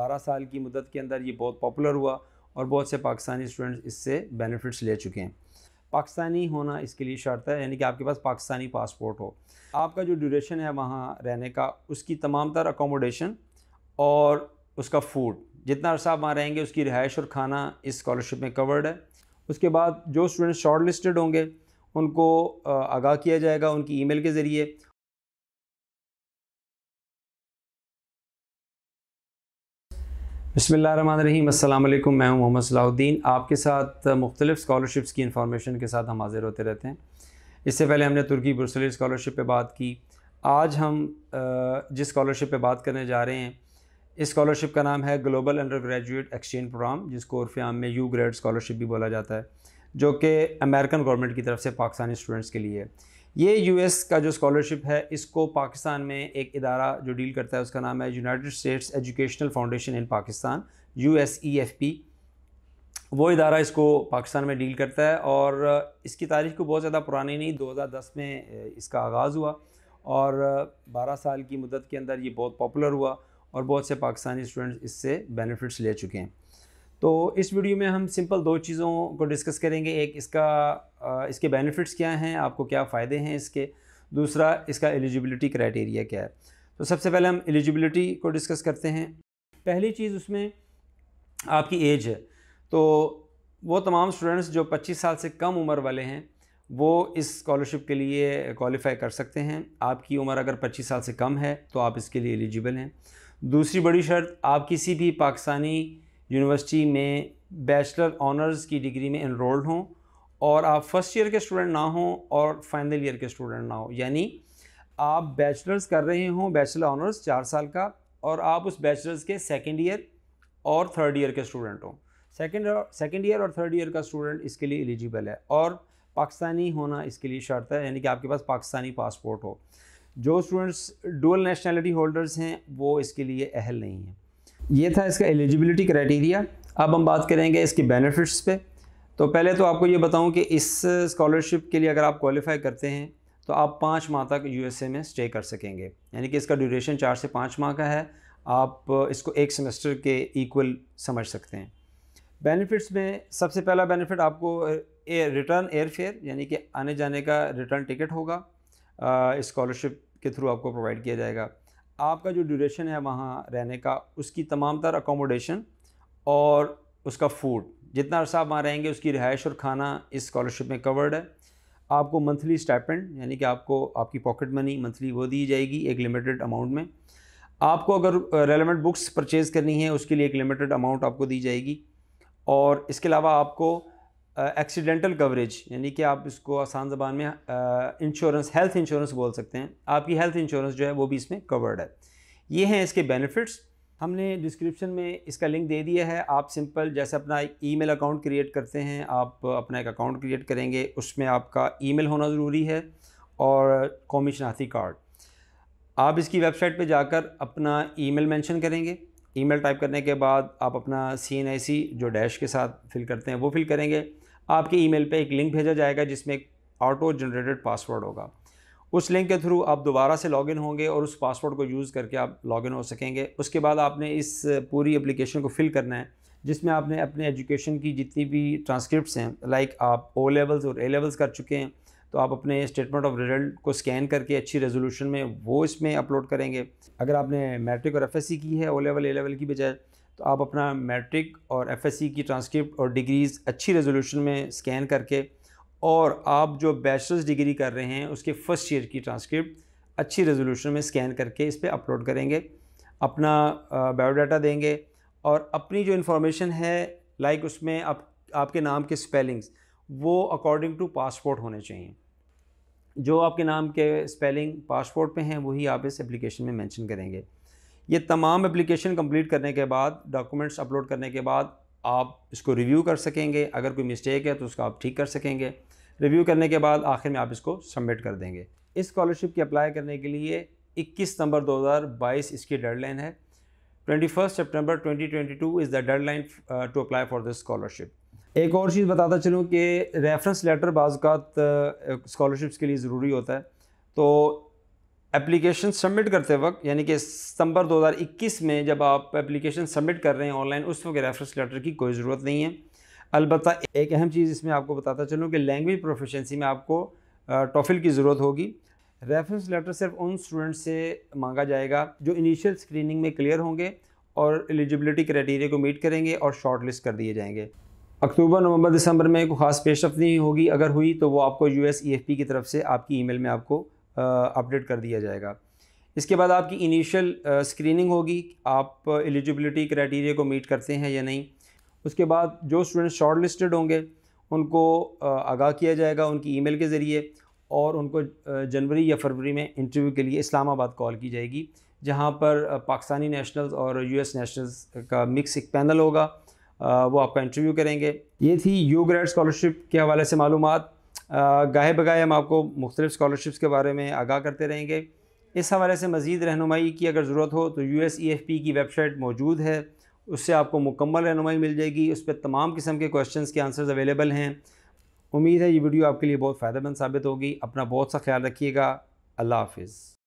बारह साल की मदद के अंदर ये बहुत पॉपुलर हुआ और बहुत से पाकिस्तानी स्टूडेंट्स इससे बेनिफिट्स ले चुके हैं पाकिस्तानी होना इसके लिए शर्त है यानी कि आपके पास पाकिस्तानी पासपोर्ट हो आपका जो ड्यूरेशन है वहाँ रहने का उसकी तमाम तर अकोमोडेशन और उसका फूड जितना अर्सा आप वहाँ रहेंगे उसकी रिहाइश और खाना इस स्कॉलरशिप में कवर्ड है उसके बाद जो स्टूडेंट्स शॉर्ट लिस्टेड होंगे उनको आगाह किया जाएगा उनकी ईमेल के ज़रिए बसमिल मैं हूं मोहम्मद सलाउद्दीन आपके साथ मुख्तलिफ़ स्कॉलरशिप्स की इंफॉर्मेशन के साथ हम हाज़िर होते रहते हैं इससे पहले हमने तुर्की बुरसले स्कॉलरशिप पे बात की आज हम जिस स्कॉलरशिप पे बात करने जा रहे हैं इस स्कॉलरशिप का नाम है global undergraduate exchange programme जिसको उर्फ आम में यू ग्रेड स्कॉलरशिप भी बोला जाता है जो कि अमेरिकन गवर्नमेंट की तरफ से पाकिस्तानी स्टूडेंट्स के लिए है ये यूएस का जो स्कॉलरशिप है इसको पाकिस्तान में एक इदारा जो डील करता है उसका नाम है United States Educational Foundation in Pakistan U S E F P वो इदारा इसको पाकिस्तान में डील करता है और इसकी तारीख को तो बहुत ज़्यादा पुरानी नहीं 2010 में इसका आगाज़ हुआ और 12 साल की मदद के अंदर ये बहुत पॉपुलर हुआ और बहुत से पाकिस्तानी स्टूडेंट्स इससे बेनिफिट्स ले चुके हैं तो इस वीडियो में हम सिंपल दो चीज़ों को डिस्कस करेंगे एक इसका इसके बेनिफिट्स क्या हैं आपको क्या फ़ायदे हैं इसके दूसरा इसका एलिजिबिलिटी क्राइटेरिया क्या है तो सबसे पहले हम एलिजिबिलिटी को डिस्कस करते हैं पहली चीज़ उसमें आपकी एज है तो वो तमाम स्टूडेंट्स जो 25 साल से कम उम्र वाले हैं वो इस स्कॉलरशिप के लिए क्वालिफाई कर सकते हैं आपकी उम्र अगर 25 साल से कम है तो आप इसके लिए एलिजिबल हैं दूसरी बड़ी शर्त आप किसी भी पाकिस्तानी यूनिवर्सिटी में बैचलर ऑनर्स की डिग्री में इनरोल्ड हों और आप फर्स्ट ईयर के स्टूडेंट ना हों और फाइनल ईयर के स्टूडेंट ना हों यानी आप बैचलर्स कर रहे हों बैचलर ऑनर्स चार साल का और आप उस बैचलर्स के सेकेंड ईयर और थर्ड ईयर के स्टूडेंट हों सेकेंड सेकेंड ईयर और थर्ड ईयर का स्टूडेंट इसके लिए एलिजिबल है और पाकिस्तानी होना इसके लिए शर्त है यानी कि आपके पास पाकिस्तानी पासपोर्ट हो जो स्टूडेंट्स डुअल नेशनैलिटी होल्डर्स हैं वो इसके लिए अहल नहीं हैं ये था इसका एलिजिबिलिटी क्राइटेरिया अब हम बात करेंगे इसके बेनिफिट्स पे तो पहले तो आपको ये बताऊं कि इस स्कॉलरशिप के लिए अगर आप क्वालिफाई करते हैं तो आप पाँच माह तक यूएसए में स्टे कर सकेंगे यानी कि इसका ड्यूरेशन चार से पाँच माह का है आप इसको एक सेमेस्टर के इक्वल समझ सकते हैं बेनिफिट्स में सबसे पहला बेनिफिट आपको एयर रिटर्न एयर फेयर यानी कि आने जाने का रिटर्न टिकट होगा इस्कॉलरशिप के थ्रू आपको प्रोवाइड किया जाएगा आपका जो ड्यूरेशन है वहाँ रहने का उसकी तमाम तर अकोमोडेशन और उसका फूड जितना अर्सा आप वहाँ रहेंगे उसकी रिहाइश और खाना इस स्कॉलरशिप में कवर्ड है आपको मंथली स्टैपेंड यानी कि आपको आपकी पॉकेट मनी मंथली वो दी जाएगी एक लिमिटेड अमाउंट में आपको अगर रेलिवेंट बुक्स परचेज़ करनी है उसके लिए एक लिमिटेड अमाउंट आपको दी जाएगी और इसके अलावा आपको एक्सीडेंटल uh, कवरेज यानी कि आप इसको आसान ज़बान में इंश्योरेंस हेल्थ इंश्योरेंस बोल सकते हैं आपकी हेल्थ इंश्योरेंस जो है वो भी इसमें कवर्ड है ये हैं इसके बेनिफिट्स हमने डिस्क्रिप्शन में इसका लिंक दे दिया है आप सिंपल जैसे अपना ईमेल अकाउंट क्रिएट करते हैं आप अपना एक अकाउंट क्रिएट करेंगे उसमें आपका ईमेल होना ज़रूरी है और कौमी शनाख्ती कार्ड आप इसकी वेबसाइट पे जाकर अपना ईमेल मेंशन करेंगे ईमेल टाइप करने के बाद आप अपना सी एन आई सी जो डैश के साथ फिल करते हैं वो फिल करेंगे आपके ईमेल पे एक लिंक भेजा जाएगा जिसमें एक ऑटो जनरेटेड पासवर्ड होगा उस लिंक के थ्रू आप दोबारा से लॉगिन होंगे और उस पासवर्ड को यूज़ करके आप लॉगिन हो सकेंगे उसके बाद आपने इस पूरी एप्लीकेशन को फिल करना है जिसमें आपने अपने एजुकेशन की जितनी भी ट्रांसक्रिप्ट्स हैं लाइक आप ओ लेवल्स और ए लेवल्स कर चुके हैं तो आप अपने स्टेटमेंट ऑफ रिजल्ट को स्कैन करके अच्छी रेजोल्यूशन में वो इसमें अपलोड करेंगे अगर आपने मैट्रिक और एफ की है ओ लेवल ए लेवल की बजाय तो आप अपना मैट्रिक और एफ की ट्रांसक्रिप्ट और डिग्रीज़ अच्छी रेजोल्यूशन में स्कैन करके और आप जो बैचलर्स डिग्री कर रहे हैं उसके फ़र्स्ट ईयर की ट्रांसक्रिप्ट अच्छी रेजोल्यूशन में स्कैन करके इस पर अपलोड करेंगे अपना बायोडाटा देंगे और अपनी जो इन्फॉर्मेशन है लाइक उसमें आप आपके नाम के स्पेलिंग्स वो अकॉर्डिंग टू पासपोर्ट होने चाहिए जो आपके नाम के स्पेलिंग पासपोर्ट पे हैं वही आप इस एप्लीकेशन में मेंशन करेंगे ये तमाम एप्लीकेशन कंप्लीट करने के बाद डॉक्यूमेंट्स अपलोड करने के बाद आप इसको रिव्यू कर सकेंगे अगर कोई मिस्टेक है तो उसको आप ठीक कर सकेंगे रिव्यू करने के बाद आखिर में आप इसको सबमिट कर देंगे इस स्कॉलरशिप की अप्लाई करने के लिए 21 सितंबर 2022 इसकी डेडलाइन है 21 सितंबर 2022 is the deadline to apply for this scholarship एक और चीज़ बताता चलूँ कि रेफरेंस लेटर बाज़ात स्कॉलरशिप्स uh, के लिए ज़रूरी होता है तो एप्लीकेशन सबमिट करते वक्त यानी कि सितंबर 2021 में जब आप एप्लीकेशन सबमिट कर रहे हैं ऑनलाइन उस वक्त रेफरेंस लेटर की कोई ज़रूरत नहीं है अलबत्त एक अहम चीज़ इसमें आपको बताता चलूँ कि लैंग्वेज प्रोफिशेंसी में आपको टॉफिल की ज़रूरत होगी रेफरेंस लेटर सिर्फ उन स्टूडेंट से मांगा जाएगा जो इनिशियल स्क्रीनिंग में क्लियर होंगे और एलिजिबिलिटी क्राइटेरिया को मीट करेंगे और शॉर्ट लिस्ट कर दिए जाएंगे अक्टूबर नवंबर दिसंबर में कोई ख़ास पेशरफ नहीं होगी अगर हुई तो वो आपको U S E F P की तरफ से आपकी ई मेल में आपको अपडेट कर दिया जाएगा इसके बाद आपकी इनिशियल स्क्रीनिंग होगी आप एलिजिबिलिटी क्राइटेरिया को मीट करते हैं या नहीं उसके बाद जो स्टूडेंट्स शॉर्ट लिस्टेड होंगे उनको आगाह किया जाएगा उनकी ईमेल के ज़रिए और उनको जनवरी या फरवरी में इंटरव्यू के लिए इस्लामाबाद कॉल की जाएगी जहाँ पर पाकिस्तानी नेशनल्स और यूएस नेशनल्स का मिक्स एक पैनल होगा वो आपका इंटरव्यू करेंगे ये थी यू ग्रेड स्कॉलरशिप के हवाले से मालूम गाहे बगाहे हम आपको मुख्तलिफ स्कॉलरशिप्स के बारे में आगाह करते रहेंगे इस हवाले से मज़ीद रहनुमाई की अगर ज़रूरत हो तो U S E F P की वेबसाइट मौजूद है उससे आपको मुकम्मल रहनुमाई मिल जाएगी उस पर तमाम किस्म के क्वेश्चन के आंसर्स अवेलेबल हैं उम्मीद है ये वीडियो आपके लिए बहुत फ़ायदेमंद साबित होगी अपना बहुत सा ख्याल रखिएगा अल्लाह हाफिज़